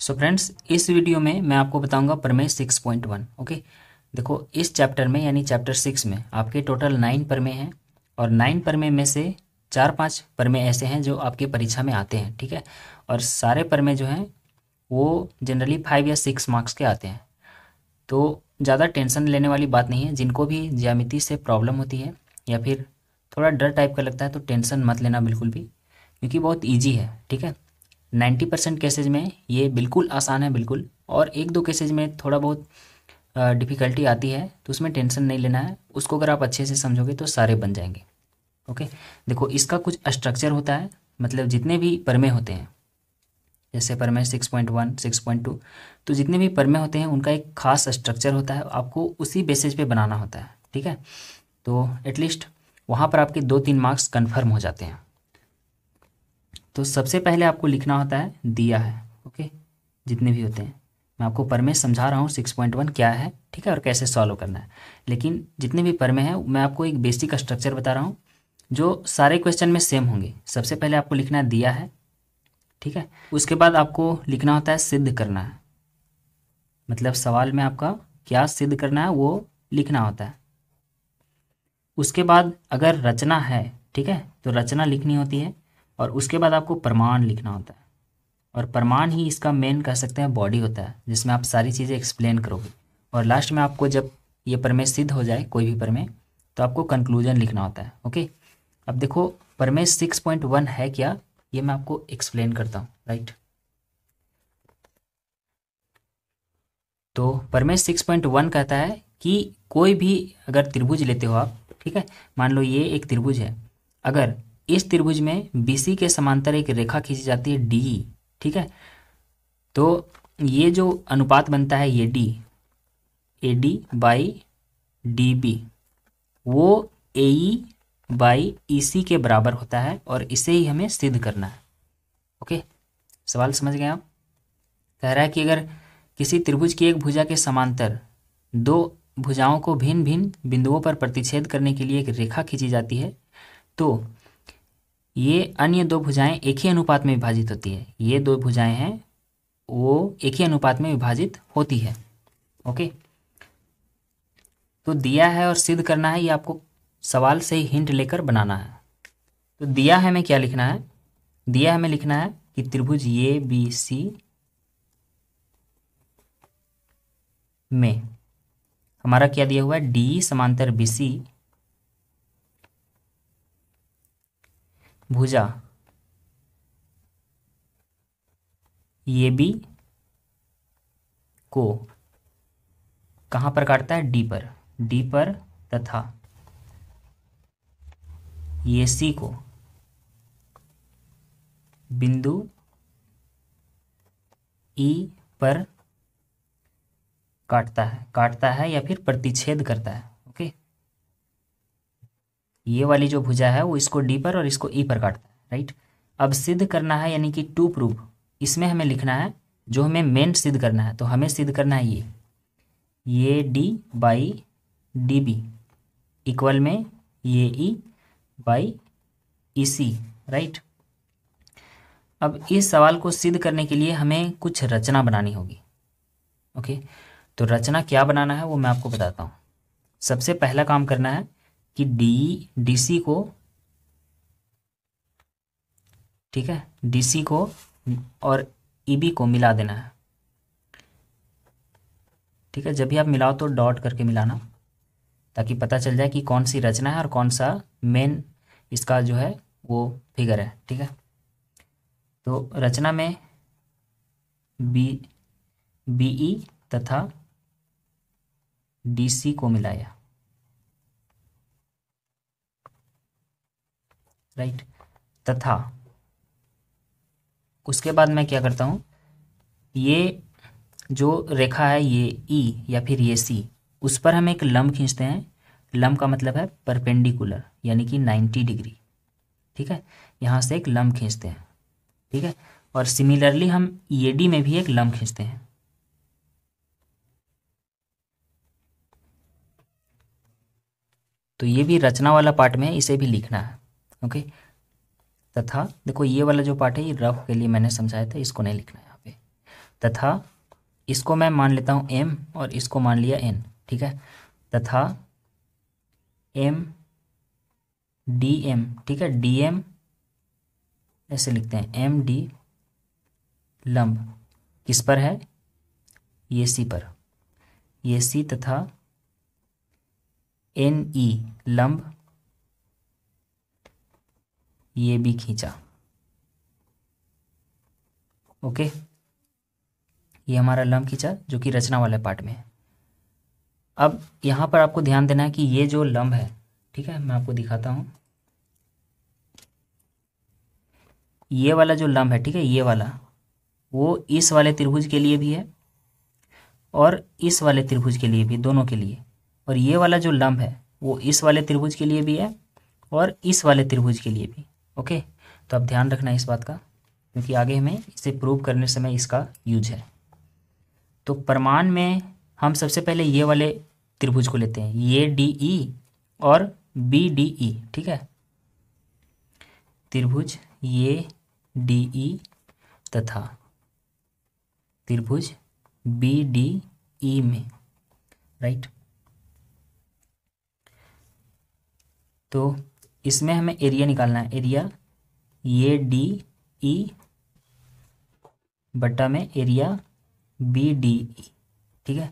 सो so friends इस video में मैं आपको बताऊंगा प्रमेय सिक्स पॉइंट वन ओके देखो इस चैप्टर में यानी चैप्टर सिक्स में आपके टोटल नाइन प्रमेय हैं और नाइन प्रमेय में से चार पांच प्रमेय ऐसे हैं जो आपके परीक्षा में आते हैं ठीक है और सारे प्रमेय जो हैं वो जनरली फाइव या सिक्स मार्क्स के आते हैं तो ज़्यादा टेंशन लेने वाली बात नहीं है जिनको भी ज्यामिति से प्रॉब्लम होती है या फिर थोड़ा डर टाइप का लगता है तो टेंशन मत लेना बिल्कुल भी क्योंकि बहुत ईजी है ठीक है नाइन्टी परसेंट केसेज में ये बिल्कुल आसान है बिल्कुल और एक दो केसेज में थोड़ा बहुत डिफ़िकल्टी आती है तो उसमें टेंशन नहीं लेना है उसको अगर आप अच्छे से समझोगे तो सारे बन जाएंगे ओके देखो इसका कुछ स्ट्रक्चर होता है मतलब जितने भी परमे होते हैं जैसे परमे six point one six point two तो जितने भी परमे होते हैं उनका एक खास स्ट्रक्चर होता है आपको उसी बेसिस पे बनाना होता है ठीक है तो एटलीस्ट वहाँ पर आपके दो तीन मार्क्स कन्फर्म हो जाते हैं तो सबसे पहले आपको लिखना होता है दिया है ओके जितने भी होते हैं मैं आपको परमे समझा रहा हूँ सिक्स पॉइंट वन क्या है ठीक है और कैसे सॉल्व करना है लेकिन जितने भी परमे हैं मैं आपको एक बेसिक स्ट्रक्चर बता रहा हूँ जो सारे क्वेश्चन में सेम होंगे सबसे पहले आपको लिखना है दिया है ठीक है उसके बाद आपको लिखना होता है सिद्ध करना है मतलब सवाल में आपका क्या सिद्ध करना है वो लिखना होता है उसके बाद अगर रचना है ठीक है तो रचना लिखनी होती है और उसके बाद आपको प्रमाण लिखना होता है और प्रमाण ही इसका मेन कह सकते हैं बॉडी होता है जिसमें आप सारी चीज़ें एक्सप्लेन करोगे और लास्ट में आपको जब ये प्रमेय सिद्ध हो जाए कोई भी परमेय तो आपको कंक्लूजन लिखना होता है ओके अब देखो प्रमेय सिक्स पॉइंट वन है क्या ये मैं आपको एक्सप्लेन करता हूँ राइट तो प्रमेय सिक्स पॉइंट वन कहता है कि कोई भी अगर त्रिभुज लेते हो आप ठीक है मान लो ये एक त्रिभुज है अगर इस त्रिभुज में बीसी के समांतर एक रेखा खींची जाती है डी e, ठीक है तो ये जो अनुपात बनता है ये D A D by D B वो ए बाई ई सी के बराबर होता है और इसे ही हमें सिद्ध करना है ओके सवाल समझ गए आप कह रहा है कि अगर किसी त्रिभुज की एक भुजा के समांतर दो भुजाओं को भिन्न भिन्न बिंदुओं पर प्रतिच्छेद करने के लिए एक रेखा खींची जाती है तो ये अन्य दो भुजाएं एक ही अनुपात में विभाजित होती है ये दो भुजाएं हैं वो एक ही अनुपात में विभाजित होती है ओके तो दिया है और सिद्ध करना है ये आपको सवाल से ही हिंट लेकर बनाना है तो दिया है में क्या लिखना है दिया है लिखना है कि त्रिभुज ए बी सी में हमारा क्या दिया हुआ है डी समांतर बी सी भुजा ये बी को कहां पर काटता है डी पर डी पर तथा ये सी को बिंदु ई पर काटता है काटता है या फिर प्रतिच्छेद करता है ये वाली जो भुजा है वो इसको डी पर और इसको ई e पर काटता है राइट अब सिद्ध करना है यानी कि टू प्रूफ इसमें हमें लिखना है जो हमें मेन सिद्ध करना है तो हमें सिद्ध करना है ये ये D by D B equal में ये ई बाई ई सी राइट अब इस सवाल को सिद्ध करने के लिए हमें कुछ रचना बनानी होगी ओके तो रचना क्या बनाना है वो मैं आपको बताता हूँ सबसे पहला काम करना है कि डी डीसी को ठीक है डीसी को और ईबी e को मिला देना है ठीक है जब भी आप मिलाओ तो डॉट करके मिलाना ताकि पता चल जाए कि कौन सी रचना है और कौन सा मेन इसका जो है वो फिगर है ठीक है तो रचना में बी बीई e तथा डीसी को मिलाया राइट तथा उसके बाद मैं क्या करता हूँ ये जो रेखा है ये ई e या फिर ये सी उस पर हम एक लम्ब खींचते हैं लम्ब का मतलब है परपेंडिकुलर यानी कि नाइन्टी डिग्री ठीक है यहाँ से एक लम्ब खींचते हैं ठीक है और सिमिलरली हम ये e डी में भी एक लम्ब खींचते हैं तो ये भी रचना वाला पार्ट में इसे भी लिखना है ओके तथा देखो ये वाला जो पार्ट है ये रफ के लिए मैंने समझाया था इसको नहीं लिखना है यहाँ पे तथा इसको मैं मान लेता हूँ एम और इसको मान लिया एन ठीक है तथा एम डी एम ठीक है डी एम ऐसे लिखते हैं एम डी लंब किस पर है ये सी पर ये सी तथा एन ई e, लंब ये भी खींचा ओके ये हमारा लंब खींचा जो कि रचना वाले पार्ट में है अब यहां पर आपको ध्यान देना है कि ये जो लंब है ठीक है मैं आपको दिखाता हूं ये वाला जो लंब है ठीक है ये वाला वो इस वाले त्रिभुज के लिए भी है और इस वाले त्रिभुज के लिए भी दोनों के लिए और ये वाला जो लंब है वो इस वाले त्रिभुज के लिए भी है और इस वाले त्रिभुज के लिए भी ओके तो अब ध्यान रखना इस बात का क्योंकि आगे हमें इसे प्रूव करने समय इसका यूज है तो प्रमाण में हम सबसे पहले ये वाले त्रिभुज को लेते हैं ये डी ई e और बी डी ई ठीक है त्रिभुज ये डी ई e तथा त्रिभुज बी डी ई में राइट तो इसमें हमें एरिया निकालना है एरिया ये डी ई बटा में एरिया बी डी ई ठीक है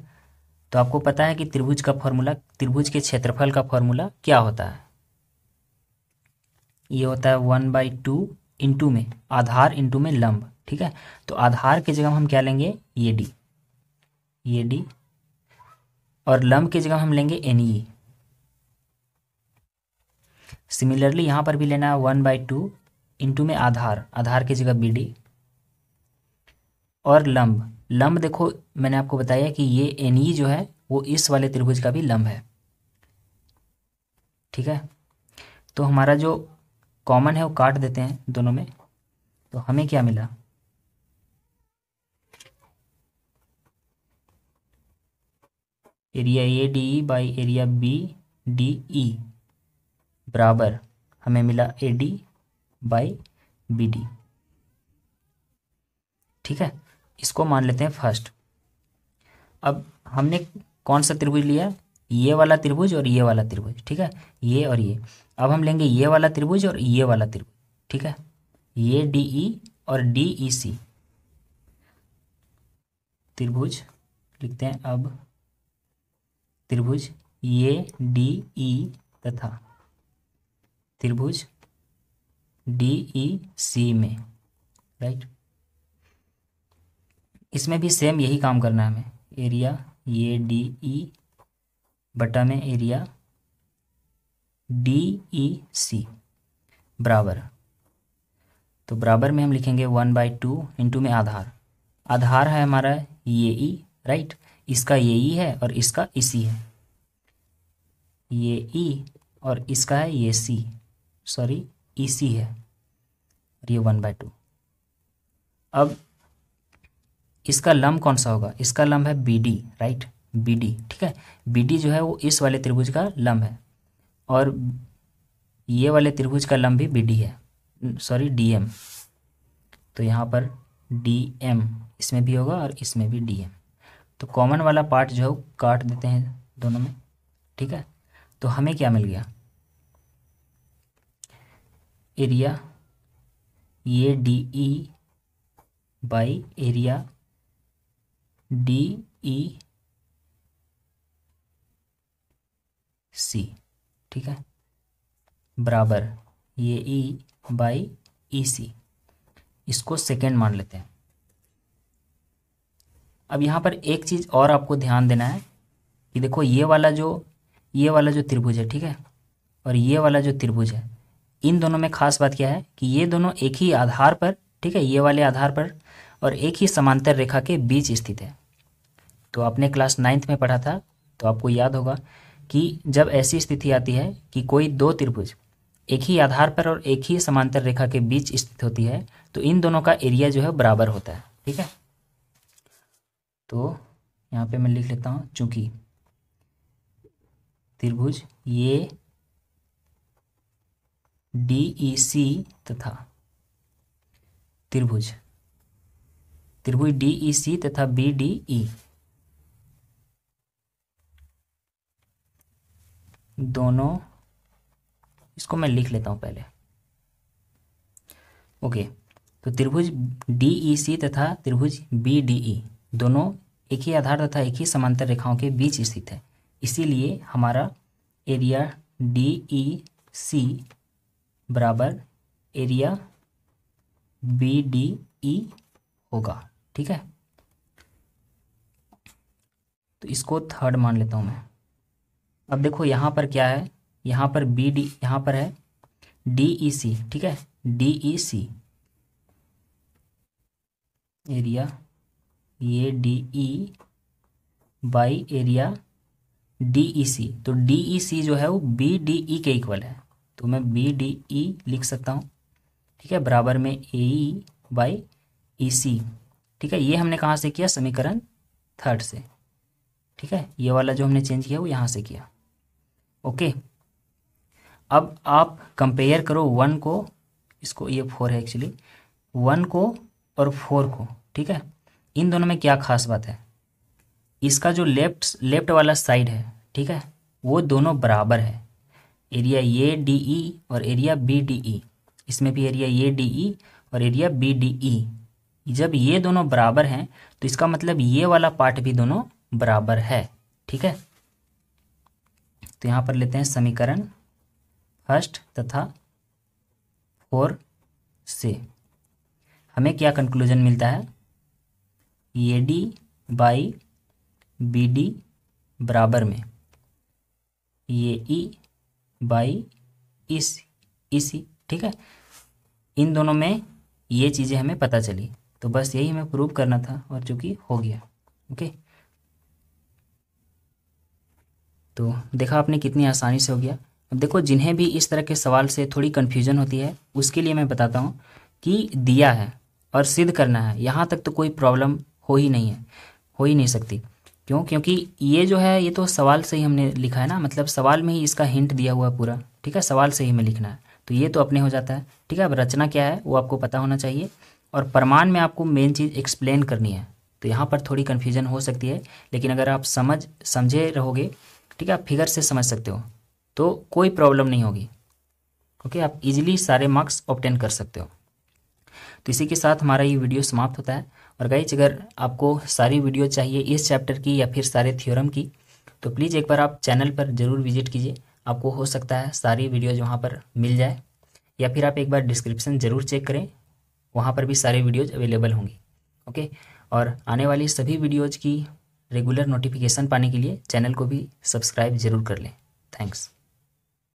तो आपको पता है कि त्रिभुज का फॉर्मूला त्रिभुज के क्षेत्रफल का फॉर्मूला क्या होता है ये होता है वन बाई टू इंटू में आधार इंटू में लंब ठीक है तो आधार की जगह हम क्या लेंगे ये डी ये डी और लंब की जगह हम लेंगे N E e e, similarly यहाँ पर भी लेना है वन बाई टू इंटू में आधार आधार की जगह बी डी और लंब लंब देखो मैंने आपको बताया कि ये एन ई e जो है वो इस वाले त्रिभुज का भी लंब है ठीक है तो हमारा जो कॉमन है वो काट देते हैं दोनों में तो हमें क्या मिला area A D E by area B D E बराबर हमें मिला A D by B D ठीक है इसको मान लेते हैं फर्स्ट अब हमने कौन सा त्रिभुज लिया ये वाला त्रिभुज और ये वाला त्रिभुज ठीक है ये और ये अब हम लेंगे ये वाला त्रिभुज और ये वाला त्रिभुज ठीक है ये डी ई e और डी ई सी त्रिभुज लिखते हैं अब त्रिभुज ये डी ई e तथा त्रिभुज डी ई सी में राइट इसमें भी सेम यही काम करना है हमें एरिया ये डी ई बटा में एरिया डी ई सी बराबर तो बराबर में हम लिखेंगे वन बाई टू इंटू में आधार आधार है हमारा ये ई राइट इसका ये ई है और इसका इसी है ये ई और इसका है ये सी सॉरी ई e सी है और ये वन बाय टू अब इसका लम कौन सा होगा इसका लम्ब है B D right B D ठीक है बी डी जो है वो इस वाले त्रिभुज का लम्ब है और ये वाले त्रिभुज का लम्ब भी बी डी है सॉरी डी एम तो यहाँ पर डी एम इसमें भी होगा और इसमें भी डी एम तो कॉमन वाला पार्ट जो है वो काट देते हैं दोनों में ठीक है तो हमें क्या मिल गया एरिया ये D E by area D E C ठीक है बराबर ये ई बाई ई सी इसको सेकेंड मान लेते हैं अब यहाँ पर एक चीज़ और आपको ध्यान देना है कि देखो ये वाला जो ये वाला जो त्रिभुज है ठीक है और ये वाला जो त्रिभुज है इन दोनों में खास बात क्या है कि ये दोनों एक ही आधार पर ठीक है ये वाले आधार पर और एक ही समांतर रेखा के बीच स्थित है तो आपने क्लास नाइन्थ में पढ़ा था तो आपको याद होगा कि जब ऐसी स्थिति आती है कि कोई दो त्रिभुज एक ही आधार पर और एक ही समांतर रेखा के बीच स्थित होती है तो इन दोनों का एरिया जो है बराबर होता है ठीक है तो यहाँ पे मैं लिख लेता हूँ चूंकि त्रिभुज ये डीईसी e तथा त्रिभुज त्रिभुज डीईसी e तथा बीडीई e। दोनों इसको मैं लिख लेता हूं पहले ओके तो त्रिभुज डीईसी तथा त्रिभुज बीडीई दोनों एक ही आधार तथा एक ही समांतर रेखाओं के बीच स्थित है इसीलिए हमारा एरिया डी ई सी बराबर एरिया बी डी ई होगा ठीक है तो इसको थर्ड मान लेता हूं मैं अब देखो यहां पर क्या है यहां पर बी डी यहां पर है डी ई सी ठीक है डी ई सी एरिया ये D E by area D E C तो डी ई सी जो है वो बी डी ई के इक्वल है तो मैं बी डी ई लिख सकता हूँ ठीक है बराबर में ए ई बाई ई सी ठीक है ये हमने कहाँ से किया समीकरण थर्ड से ठीक है ये वाला जो हमने चेंज किया वो यहाँ से किया ओके अब आप कंपेयर करो वन को इसको ये फोर है एक्चुअली वन को और फोर को ठीक है इन दोनों में क्या खास बात है इसका जो लेफ्ट लेफ्ट वाला साइड है ठीक है वो दोनों बराबर है एरिया ए डी ई और एरिया बी डी ई इसमें भी एरिया ए डी ई और एरिया बी डी ई जब ये दोनों बराबर हैं तो इसका मतलब ये वाला पार्ट भी दोनों बराबर है ठीक है तो यहाँ पर लेते हैं समीकरण फर्स्ट तथा फोर से हमें क्या कंक्लूजन मिलता है A D by B D बराबर में ये ई e बाई इस इसी ठीक है इन दोनों में ये चीज़ें हमें पता चली तो बस यही हमें प्रूव करना था और जो कि हो गया ओके तो देखा आपने कितनी आसानी से हो गया अब देखो जिन्हें भी इस तरह के सवाल से थोड़ी कन्फ्यूजन होती है उसके लिए मैं बताता हूँ कि दिया है और सिद्ध करना है यहाँ तक तो कोई प्रॉब्लम हो ही नहीं है हो ही नहीं सकती क्यों क्योंकि ये जो है ये तो सवाल से ही हमने लिखा है ना मतलब सवाल में ही इसका हिंट दिया हुआ है पूरा ठीक है सवाल से ही हमें लिखना है तो ये तो अपने हो जाता है ठीक है अब रचना क्या है वो आपको पता होना चाहिए और प्रमाण में आपको मेन चीज़ एक्सप्लेन करनी है तो यहाँ पर थोड़ी कन्फ्यूजन हो सकती है लेकिन अगर आप समझ समझे रहोगे ठीक है आप फिगर से समझ सकते हो तो कोई प्रॉब्लम नहीं होगी ओके आप इजिली सारे मार्क्स ऑप्टेन कर सकते हो तो इसी के साथ हमारा ये वीडियो समाप्त होता है और गाइज अगर आपको सारी वीडियो चाहिए इस चैप्टर की या फिर सारे थ्योरम की तो प्लीज़ एक बार आप चैनल पर ज़रूर विजिट कीजिए आपको हो सकता है सारी वीडियोज़ वहाँ पर मिल जाए या फिर आप एक बार डिस्क्रिप्शन ज़रूर चेक करें वहाँ पर भी सारी वीडियोज़ अवेलेबल होंगी ओके और आने वाली सभी वीडियोज़ की रेगुलर नोटिफिकेशन पाने के लिए चैनल को भी सब्सक्राइब ज़रूर कर लें थैंक्स